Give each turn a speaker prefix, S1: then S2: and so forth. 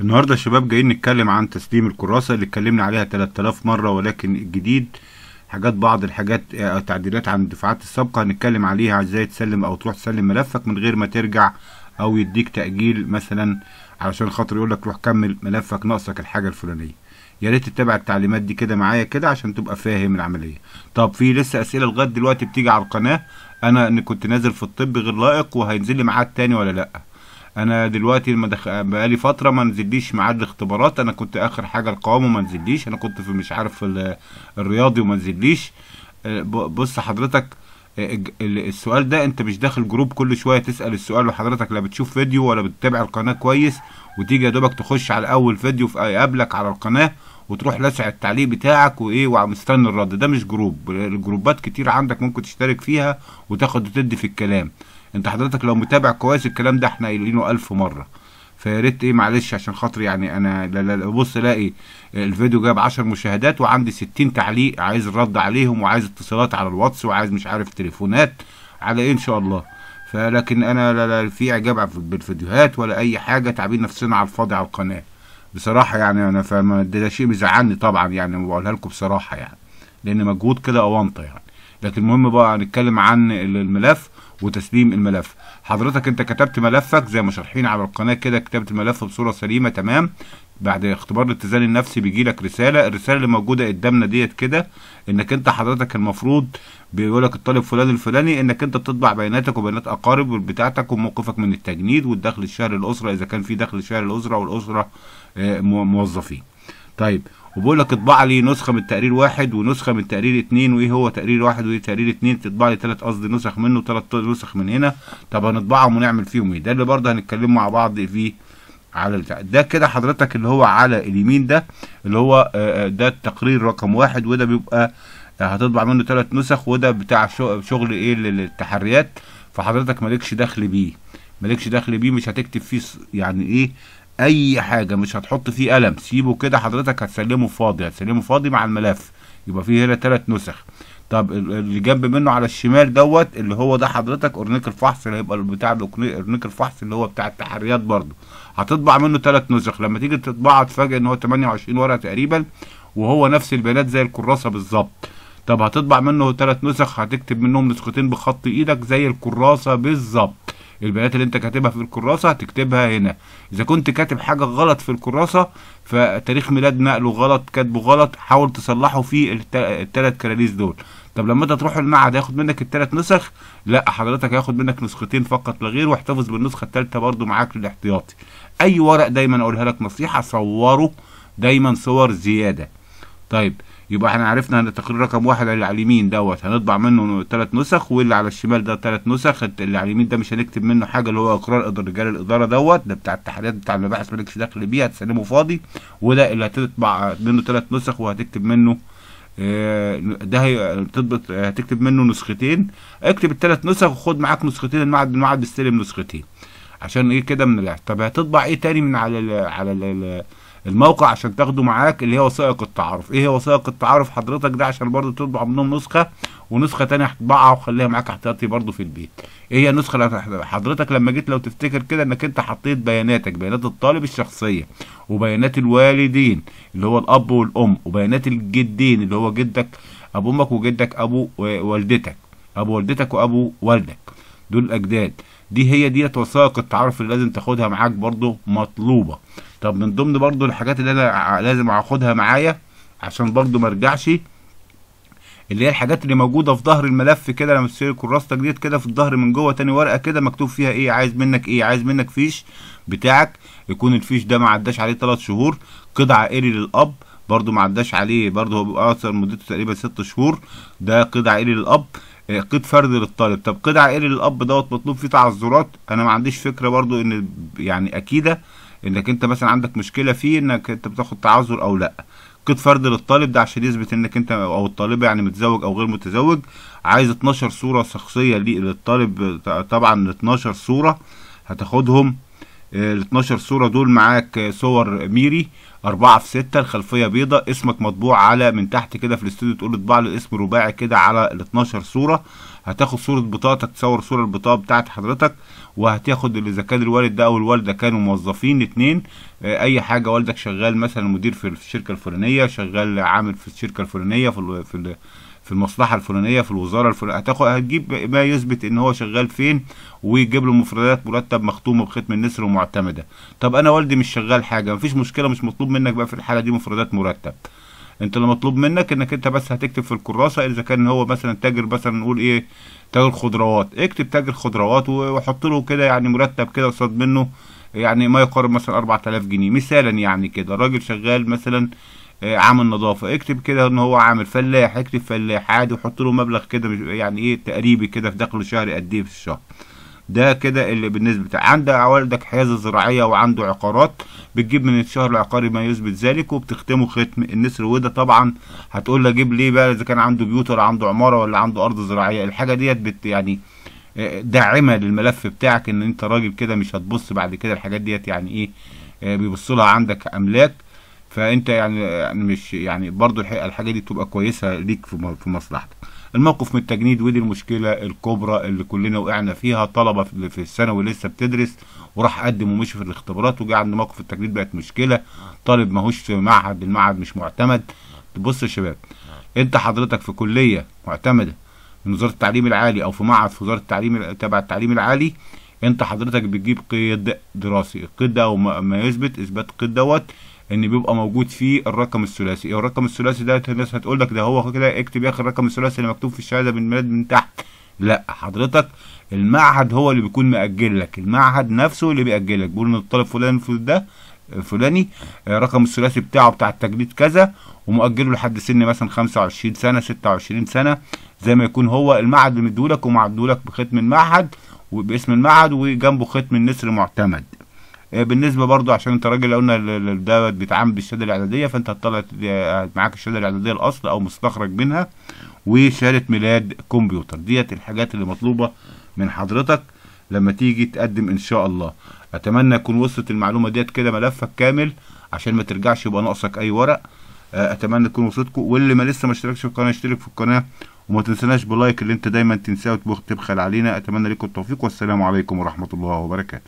S1: النهارده يا شباب جايين نتكلم عن تسليم الكراسه اللي اتكلمنا عليها 3000 مره ولكن الجديد حاجات بعض الحاجات او آه، تعديلات عن الدفعات السابقه هنتكلم عليها ازاي تسلم او تروح تسلم ملفك من غير ما ترجع او يديك تاجيل مثلا علشان خاطر يقول لك روح كمل ملفك ناقصك الحاجه الفلانيه يا ريت تتابع التعليمات دي كده معايا كده عشان تبقى فاهم العمليه طب في لسه اسئله لغايه دلوقتي بتيجي على القناه انا ان كنت نازل في الطب غير لائق وهينزل لي ميعاد تاني ولا لا انا دلوقتي دخ... بقالي فتره ما نزليش ميعاد الاختبارات انا كنت اخر حاجه القوام وما نزليش انا كنت في مش عارف الرياضي وما نزليش آه، بص حضرتك آه، السؤال ده انت مش داخل جروب كل شويه تسال السؤال وحضرتك لا بتشوف فيديو ولا بتتابع القناه كويس وتيجي يا دوبك تخش على اول فيديو في يقابلك على القناه وتروح لاسع التعليق بتاعك وايه ومستني الرد ده مش جروب الجروبات كتير عندك ممكن تشترك فيها وتاخد وتدي في الكلام انت حضرتك لو متابع كويس الكلام ده احنا قايلينه الف مره فيا ريت ايه معلش عشان خاطر يعني انا بص الاقي الفيديو جاب 10 مشاهدات وعندي 60 تعليق عايز الرد عليهم وعايز اتصالات على الواتس وعايز مش عارف تليفونات على ايه ان شاء الله فلكن انا لا, لا في اعجاب بالفيديوهات ولا اي حاجه تعبين نفسنا على الفاضي على القناه بصراحه يعني انا فما ده شيء مزعلني طبعا يعني بقولها لكم بصراحه يعني لان مجهود كده اونطه يعني لكن المهم بقى هنتكلم عن الملف وتسليم الملف حضرتك انت كتبت ملفك زي ما شارحين على القناه كده كتبت الملف بصوره سليمه تمام بعد اختبار الاتزان النفسي بيجي لك رساله الرساله اللي موجوده قدامنا ديت كده انك انت حضرتك المفروض بيقول لك الطالب فلان الفلاني انك انت بتطبع بياناتك وبيانات اقارب بتاعتك وموقفك من التجنيد والدخل الشهري للاسره اذا كان في دخل شهري للاسره والاسره آه، موظفين طيب وبيقول لك اطبع لي نسخه من تقرير واحد ونسخه من تقرير اتنين وايه هو تقرير واحد وايه تقرير اتنين تطبع لي ثلاث قصدي نسخ منه وثلاث نسخ من هنا طب هنطبعهم ونعمل فيهم ايه ده اللي برضه هنتكلم مع بعض فيه على البتاع ده كده حضرتك اللي هو على اليمين ده اللي هو آه، آه، ده التقرير رقم واحد وده بيبقى آه، هتطبع منه ثلاث نسخ وده بتاع شغل ايه للتحريات فحضرتك مالكش دخل بيه مالكش دخل بيه مش هتكتب فيه يعني ايه اي حاجه مش هتحط فيه قلم سيبه كده حضرتك هتسلمه فاضي هتسلمه فاضي مع الملف يبقى فيه هنا ثلاث نسخ طب اللي جنب منه على الشمال دوت اللي هو ده حضرتك اورنيك الفحص اللي هيبقى بتاع اورنيك الفحص اللي هو بتاع التحريات برضه هتطبع منه ثلاث نسخ لما تيجي تطبعه تفاجئ ان هو 28 ورقه تقريبا وهو نفس البيانات زي الكراسه بالظبط طب هتطبع منه ثلاث نسخ هتكتب منهم نسختين بخط ايدك زي الكراسه بالظبط البيانات اللي انت كاتبها في الكراسه هتكتبها هنا اذا كنت كاتب حاجه غلط في الكراسه فتاريخ ميلاد نقله غلط كاتبه غلط حاول تصلحه في الثلاث كراريس دول طب لما انت تروح المعهد هياخد منك الثلاث نسخ لا حضرتك هياخد منك نسختين فقط لا غير واحتفظ بالنسخه الثالثه برضو معاك للاحتياطي اي ورق دايما اقولها لك نصيحه صوره دايما صور زياده طيب يبقى احنا عرفنا ان التقرير رقم واحد اللي على اليمين دوت هنطبع منه ثلاث نسخ واللي على الشمال ده ثلاث نسخ اللي على اليمين ده مش هنكتب منه حاجه اللي هو اقرار رجال الاداره دوت ده بتاع التحريات بتاع المباحث مالكش دخل بيه هتسلمه فاضي وده اللي هتطبع منه ثلاث نسخ وهتكتب منه آه، ده هتضبط هتكتب منه نسختين اكتب الثلاث نسخ وخد معاك نسختين المعهد المعهد بيستلم نسختين عشان ايه كده من طب هتطبع ايه تاني من على ال على ال الموقع عشان تاخده معاك اللي هي وثائق التعارف ايه هي وثائق التعارف حضرتك ده عشان برضو تطبع منهم نسخه ونسخه ثانيه هتطبعها وخليها معاك احتياطي برضو في البيت ايه هي النسخه اللي حضرتك لما جيت لو تفتكر كده انك انت حطيت بياناتك بيانات الطالب الشخصيه وبيانات الوالدين اللي هو الاب والام وبيانات الجدين اللي هو جدك ابو امك وجدك ابو والدتك ابو والدتك وابو والدك دول اجداد دي هي ديت وثائق التعارف اللي لازم تاخدها معاك برضو مطلوبه طب من ضمن برضو الحاجات اللي انا لازم اخدها معايا عشان برضو ما ارجعش اللي هي الحاجات اللي موجوده في ظهر الملف كده لما تشتري كراستك ديت كده في الظهر من جوه تاني ورقه كده مكتوب فيها ايه عايز منك ايه عايز منك فيش بتاعك يكون الفيش ده ما عداش عليه 3 شهور قطع ايري للاب برضو ما عداش عليه برضو هو بيبقى اكثر مدته تقريبا 6 شهور ده قطع ايري للاب آه، قيد فرد للطالب طب قيد ايري للاب دوت مطلوب فيه تعذرات انا ما عنديش فكره برضو ان يعني اكيده انك انت مثلا عندك مشكله فيه انك انت بتاخد تعذر او لا قيد فرد للطالب ده عشان يثبت انك انت او الطالبه يعني متزوج او غير متزوج عايز 12 صوره شخصيه للطالب طبعا 12 صوره هتاخدهم ال 12 صوره دول معاك صور ميري أربعة في ستة الخلفية بيضة اسمك مطبوع على من تحت كده في الاستوديو تقول اطبع لي اسم رباعي كده على ال 12 صورة هتاخد صورة بطاقتك تصور صورة البطاقة بتاعت حضرتك وهتاخد اللي إذا كان الوالد ده أو الوالدة كانوا موظفين اتنين آه، أي حاجة والدك شغال مثلا مدير في الشركة الفلانية شغال عامل في الشركة الفلانية في, في في المصلحه الفلانيه في الوزاره الفلانيه هتاخد هتجيب ما يثبت ان هو شغال فين ويجيب له مفردات مرتب مختومه بختم النسر ومعتمده طب انا والدي مش شغال حاجه مفيش مشكله مش مطلوب منك بقى في الحاله دي مفردات مرتب انت اللي مطلوب منك انك انت بس هتكتب في الكراسه اذا كان هو مثلا تاجر مثلا نقول ايه تاجر خضروات اكتب تاجر خضروات وحط له كده يعني مرتب كده قصاد منه يعني ما يقارب مثلا 4000 جنيه مثالا يعني كده راجل شغال مثلا آه، عامل نظافه اكتب كده ان هو عامل فلاح اكتب فلاح عادي وحط له مبلغ كده يعني ايه تقريبي كده في دخله شهري قد ايه في الشهر ده كده اللي بالنسبه بتاع عندك والدك حيازه زراعيه وعنده عقارات بتجيب من الشهر العقاري ما يثبت ذلك وبتختمه ختم النسر وده طبعا هتقول له جيب ليه بقى اذا كان عنده بيوت ولا عنده عماره ولا عنده ارض زراعيه الحاجه ديت بت يعني آه، داعمه للملف بتاعك ان انت راجل كده مش هتبص بعد كده الحاجات ديت يعني ايه آه، بيبص لها عندك املاك فانت يعني, يعني مش يعني برضه الحاجه دي تبقى كويسه ليك في مصلحتك الموقف من التجنيد ودي المشكله الكبرى اللي كلنا وقعنا فيها طلبه في الثانوي لسه بتدرس وراح قدم ومشي في الاختبارات وجه عند موقف التجنيد بقت مشكله طالب ماهوش في معهد المعهد مش معتمد تبص يا شباب انت حضرتك في كليه معتمده من وزاره التعليم العالي او في معهد في وزاره التعليم تبع التعليم العالي انت حضرتك بتجيب قيد دراسي القيد ده ما يثبت اثبات قيد دوت ان بيبقى موجود فيه الرقم الثلاثي إيه الرقم الثلاثي ده الناس هتقول لك ده هو كده اكتب يا اخي الرقم الثلاثي اللي مكتوب في الشهاده بالميلاد من تحت لا حضرتك المعهد هو اللي بيكون مأجل لك المعهد نفسه اللي بيأجل لك بيقول ان الطالب فلان في ده فلاني آه، رقم الثلاثي بتاعه بتاع التجديد كذا ومؤجله لحد سن مثلا 25 سنه 26 سنه زي ما يكون هو المعهد اللي مديهولك ومعدولك بختم المعهد وباسم المعهد وجنبه ختم النسر معتمد آه، بالنسبه برضو عشان انت راجل قلنا ده بيتعامل بالشهاده الاعداديه فانت هتطلع معاك الشهاده الاعداديه الاصل او مستخرج منها وشهاده ميلاد كمبيوتر ديت الحاجات اللي مطلوبه من حضرتك لما تيجي تقدم ان شاء الله اتمنى يكون وصلت المعلومه ديت كده ملفك كامل عشان ما ترجعش يبقى ناقصك اي ورق آه، اتمنى تكون وصلتكم واللي ما لسه ما اشتركش في القناه اشترك في القناه وما تنسناش بلايك اللي انت دايما تنساه وتبخل علينا اتمنى لكم التوفيق والسلام عليكم ورحمه الله وبركاته